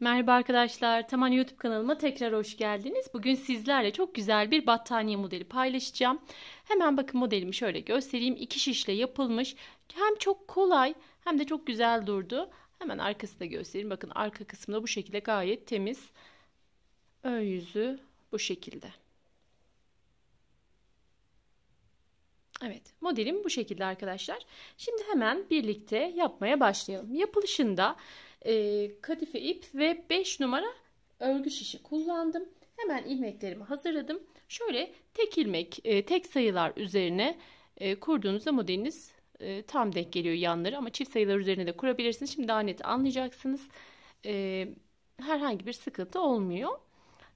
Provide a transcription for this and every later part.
Merhaba arkadaşlar, Taman YouTube kanalıma tekrar hoş geldiniz. Bugün sizlerle çok güzel bir battaniye modeli paylaşacağım. Hemen bakın modelimi şöyle göstereyim. İki şişle yapılmış. Hem çok kolay hem de çok güzel durdu. Hemen arkasını da göstereyim. Bakın arka kısmında bu şekilde gayet temiz. Ön yüzü bu şekilde. Evet modelim bu şekilde arkadaşlar. Şimdi hemen birlikte yapmaya başlayalım. Yapılışında e, kadife ip ve 5 numara örgü şişi kullandım. Hemen ilmeklerimi hazırladım. Şöyle tek ilmek e, tek sayılar üzerine e, kurduğunuzda modeliniz e, tam denk geliyor yanları ama çift sayılar üzerine de kurabilirsiniz. Şimdi daha net anlayacaksınız. E, herhangi bir sıkıntı olmuyor.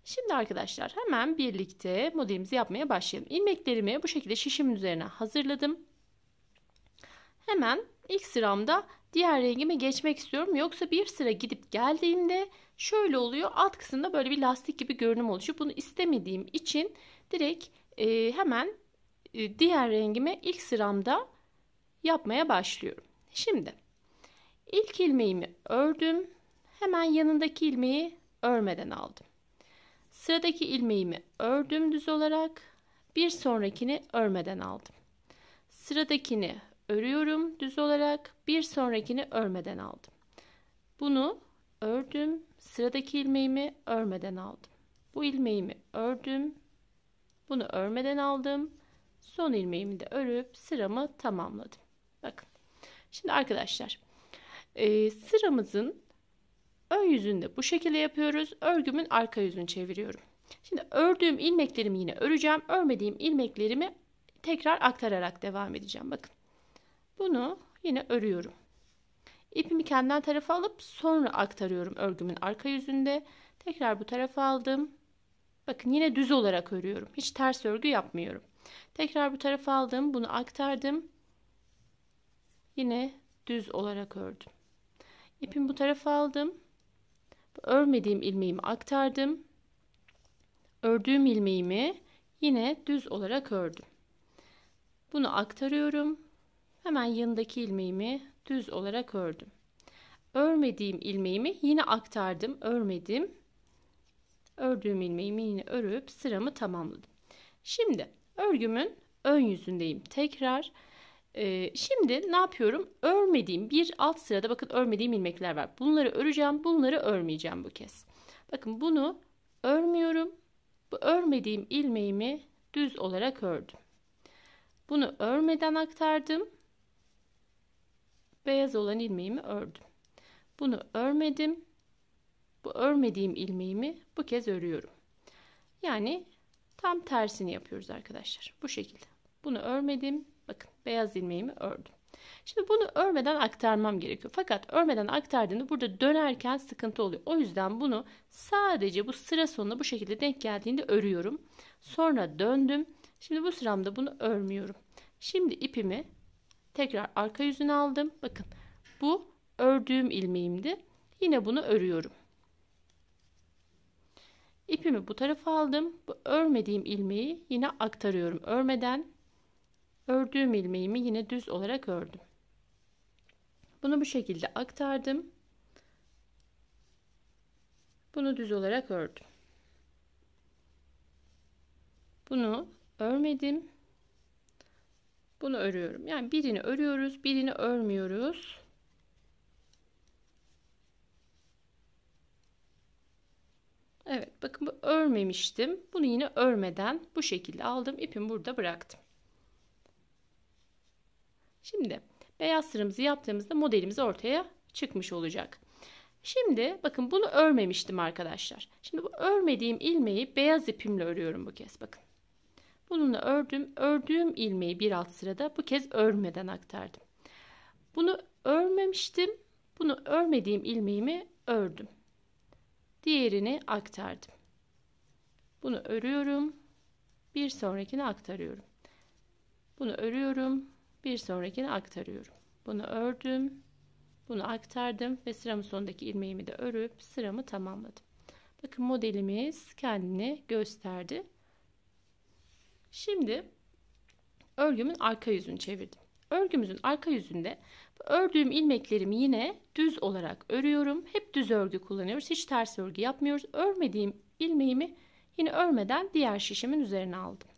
Şimdi arkadaşlar hemen birlikte modelimizi yapmaya başlayalım. İlmeklerimi bu şekilde şişimin üzerine hazırladım. Hemen ilk sıramda diğer rengime geçmek istiyorum. Yoksa bir sıra gidip geldiğimde şöyle oluyor. Alt kısımda böyle bir lastik gibi görünüm oluşuyor. Bunu istemediğim için direkt e, hemen e, diğer rengime ilk sıramda yapmaya başlıyorum. Şimdi ilk ilmeğimi ördüm. Hemen yanındaki ilmeği örmeden aldım. Sıradaki ilmeğimi ördüm düz olarak. Bir sonrakini örmeden aldım. Sıradakini örüyorum düz olarak. Bir sonrakini örmeden aldım. Bunu ördüm. Sıradaki ilmeğimi örmeden aldım. Bu ilmeğimi ördüm. Bunu örmeden aldım. Son ilmeğimi de örüp sıramı tamamladım. Bakın. Şimdi arkadaşlar sıramızın Ön yüzünde bu şekilde yapıyoruz. Örgümün arka yüzünü çeviriyorum. Şimdi ördüğüm ilmeklerimi yine öreceğim. Örmediğim ilmeklerimi tekrar aktararak devam edeceğim. Bakın. Bunu yine örüyorum. İpimi kendinden tarafa alıp sonra aktarıyorum örgümün arka yüzünde. Tekrar bu tarafa aldım. Bakın yine düz olarak örüyorum. Hiç ters örgü yapmıyorum. Tekrar bu tarafa aldım. Bunu aktardım. Yine düz olarak ördüm. İpimi bu tarafa aldım örmediğim ilmeğimi aktardım. Ördüğüm ilmeğimi yine düz olarak ördüm. Bunu aktarıyorum. Hemen yanındaki ilmeğimi düz olarak ördüm. Örmediğim ilmeğimi yine aktardım, örmedim. Ördüğüm ilmeğimi yine örüp sıramı tamamladım. Şimdi örgümün ön yüzündeyim. Tekrar ee, şimdi ne yapıyorum? Örmediğim bir alt sırada bakın örmediğim ilmekler var. Bunları öreceğim. Bunları örmeyeceğim bu kez. Bakın bunu örmüyorum. Bu örmediğim ilmeğimi düz olarak ördüm. Bunu örmeden aktardım. Beyaz olan ilmeğimi ördüm. Bunu örmedim. Bu örmediğim ilmeğimi bu kez örüyorum. Yani tam tersini yapıyoruz arkadaşlar. Bu şekilde. Bunu örmedim. Bakın beyaz ilmeğimi ördüm. Şimdi bunu örmeden aktarmam gerekiyor. Fakat örmeden aktardığında burada dönerken sıkıntı oluyor. O yüzden bunu sadece bu sıra sonuna bu şekilde denk geldiğinde örüyorum. Sonra döndüm. Şimdi bu sıramda bunu örmüyorum. Şimdi ipimi tekrar arka yüzüne aldım. Bakın bu ördüğüm ilmeğimdi. Yine bunu örüyorum. İpimi bu tarafa aldım. Bu örmediğim ilmeği yine aktarıyorum. Örmeden Ördüğüm ilmeğimi yine düz olarak ördüm. Bunu bu şekilde aktardım. Bunu düz olarak ördüm. Bunu örmedim. Bunu örüyorum. Yani birini örüyoruz, birini örmüyoruz. Evet, bakın bu örmemiştim. Bunu yine örmeden bu şekilde aldım. İpimi burada bıraktım. Şimdi beyaz sıramızı yaptığımızda modelimiz ortaya çıkmış olacak. Şimdi bakın bunu örmemiştim arkadaşlar. Şimdi bu örmediğim ilmeği beyaz ipimle örüyorum bu kez bakın. Bununla ördüm. Ördüğüm ilmeği bir alt sırada bu kez örmeden aktardım. Bunu örmemiştim. Bunu örmediğim ilmeğimi ördüm. Diğerini aktardım. Bunu örüyorum. Bir sonrakini aktarıyorum. Bunu örüyorum bir sonrakini aktarıyorum. Bunu ördüm. Bunu aktardım ve sıramın sonundaki ilmeğimi de örüp sıramı tamamladım. Bakın modelimiz kendini gösterdi. Şimdi örgümün arka yüzünü çevirdim. Örgümüzün arka yüzünde ördüğüm ilmeklerimi yine düz olarak örüyorum. Hep düz örgü kullanıyoruz. Hiç ters örgü yapmıyoruz. Örmediğim ilmeğimi yine örmeden diğer şişimin üzerine aldım.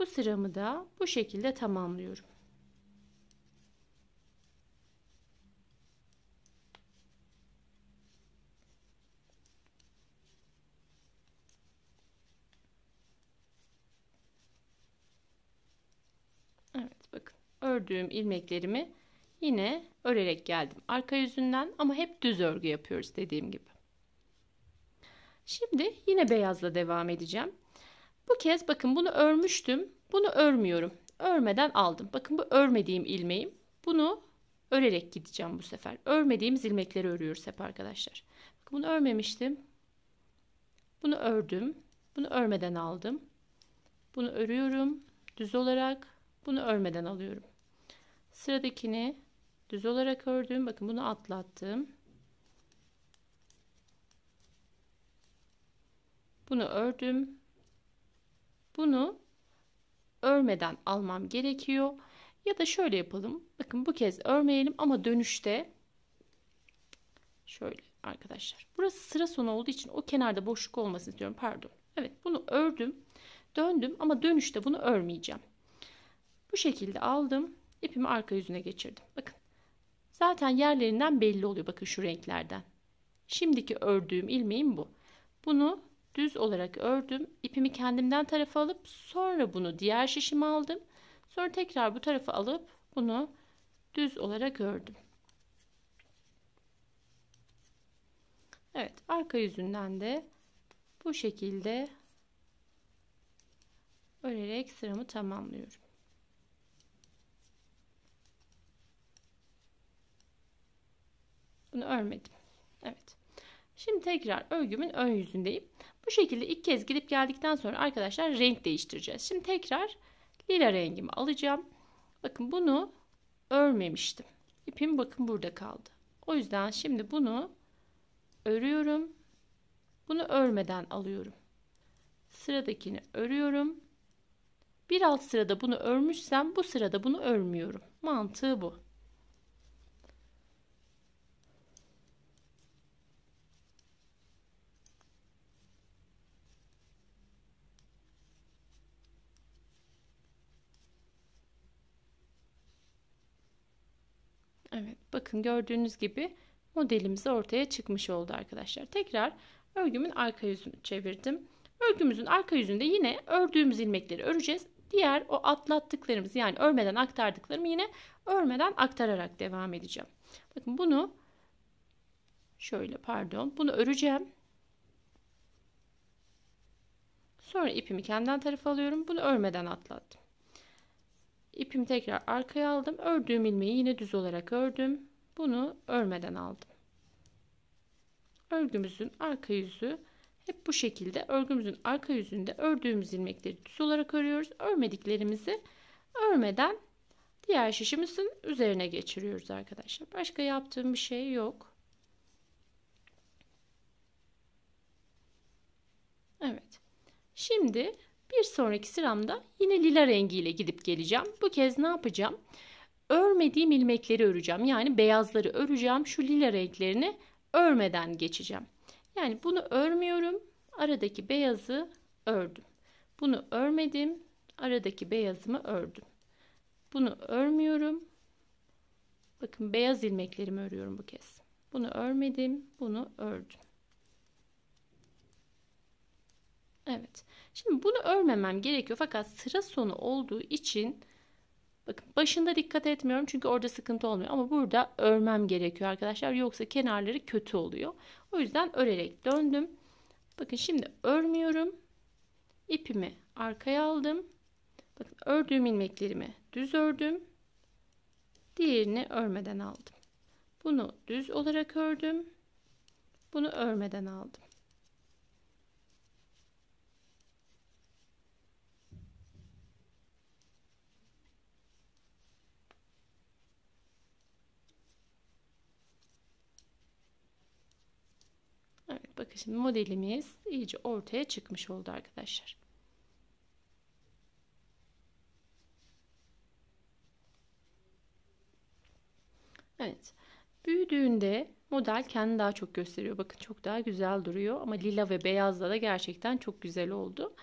Bu sıramı da bu şekilde tamamlıyorum. Evet bakın ördüğüm ilmeklerimi yine örerek geldim. Arka yüzünden ama hep düz örgü yapıyoruz dediğim gibi. Şimdi yine beyazla devam edeceğim. Bu kez bakın bunu örmüştüm. Bunu örmüyorum. Örmeden aldım. Bakın bu örmediğim ilmeğim. Bunu örerek gideceğim bu sefer. Örmediğimiz ilmekleri örüyoruz hep arkadaşlar. Bakın bunu örmemiştim. Bunu ördüm. Bunu örmeden aldım. Bunu örüyorum düz olarak. Bunu örmeden alıyorum. Sıradakini düz olarak ördüm. Bakın bunu atlattım. Bunu ördüm. Bunu örmeden almam gerekiyor. Ya da şöyle yapalım. Bakın bu kez örmeyelim ama dönüşte şöyle arkadaşlar. Burası sıra sonu olduğu için o kenarda boşluk olmasını istiyorum. Pardon. Evet bunu ördüm. Döndüm ama dönüşte bunu örmeyeceğim. Bu şekilde aldım. İpimi arka yüzüne geçirdim. Bakın. Zaten yerlerinden belli oluyor. Bakın şu renklerden. Şimdiki ördüğüm ilmeğim bu. Bunu düz olarak ördüm. İpimi kendimden tarafa alıp sonra bunu diğer şişime aldım. Sonra tekrar bu tarafa alıp bunu düz olarak ördüm. Evet arka yüzünden de bu şekilde örerek sıramı tamamlıyorum. Bunu örmedim. Evet. Şimdi tekrar örgümün ön yüzündeyim. Bu şekilde ilk kez gidip geldikten sonra arkadaşlar renk değiştireceğiz. Şimdi tekrar lila rengimi alacağım. Bakın bunu örmemiştim. İpim bakın burada kaldı. O yüzden şimdi bunu örüyorum. Bunu örmeden alıyorum. Sıradakini örüyorum. Bir alt sırada bunu örmüşsem bu sırada bunu örmüyorum. Mantığı bu. Evet bakın gördüğünüz gibi modelimiz ortaya çıkmış oldu arkadaşlar. Tekrar örgümün arka yüzünü çevirdim. Örgümüzün arka yüzünde yine ördüğümüz ilmekleri öreceğiz. Diğer o atlattıklarımız yani örmeden aktardıklarımı yine örmeden aktararak devam edeceğim. Bakın bunu şöyle pardon bunu öreceğim. Sonra ipimi kendinden tarafa alıyorum. Bunu örmeden atlattım. İpimi tekrar arkaya aldım. Ördüğüm ilmeği yine düz olarak ördüm. Bunu örmeden aldım. Örgümüzün arka yüzü hep bu şekilde örgümüzün arka yüzünde ördüğümüz ilmekleri düz olarak örüyoruz. Örmediklerimizi örmeden diğer şişimizin üzerine geçiriyoruz arkadaşlar. Başka yaptığım bir şey yok. Evet. Şimdi bir sonraki sıramda yine lila rengiyle gidip geleceğim. Bu kez ne yapacağım? Örmediğim ilmekleri öreceğim. Yani beyazları öreceğim. Şu lila renklerini örmeden geçeceğim. Yani bunu örmüyorum. Aradaki beyazı ördüm. Bunu örmedim. Aradaki beyazımı ördüm. Bunu örmüyorum. Bakın beyaz ilmeklerimi örüyorum bu kez. Bunu örmedim. Bunu ördüm. Evet. Şimdi bunu örmemem gerekiyor fakat sıra sonu olduğu için bakın başında dikkat etmiyorum çünkü orada sıkıntı olmuyor ama burada örmem gerekiyor arkadaşlar yoksa kenarları kötü oluyor. O yüzden örerek döndüm. Bakın şimdi örmüyorum. İpimi arkaya aldım. Bakın ördüğüm ilmeklerimi düz ördüm. Diğerini örmeden aldım. Bunu düz olarak ördüm. Bunu örmeden aldım. Bakın şimdi modelimiz iyice ortaya çıkmış oldu arkadaşlar. Evet. Büyüdüğünde model kendini daha çok gösteriyor. Bakın çok daha güzel duruyor ama lila ve beyazla da gerçekten çok güzel oldu.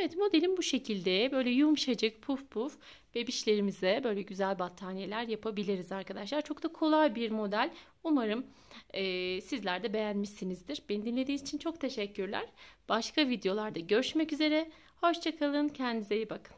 Evet modelim bu şekilde böyle yumuşacık puf puf bebişlerimize böyle güzel battaniyeler yapabiliriz arkadaşlar. Çok da kolay bir model. Umarım e, sizler de beğenmişsinizdir. Beni dinlediğiniz için çok teşekkürler. Başka videolarda görüşmek üzere. Hoşçakalın. Kendinize iyi bakın.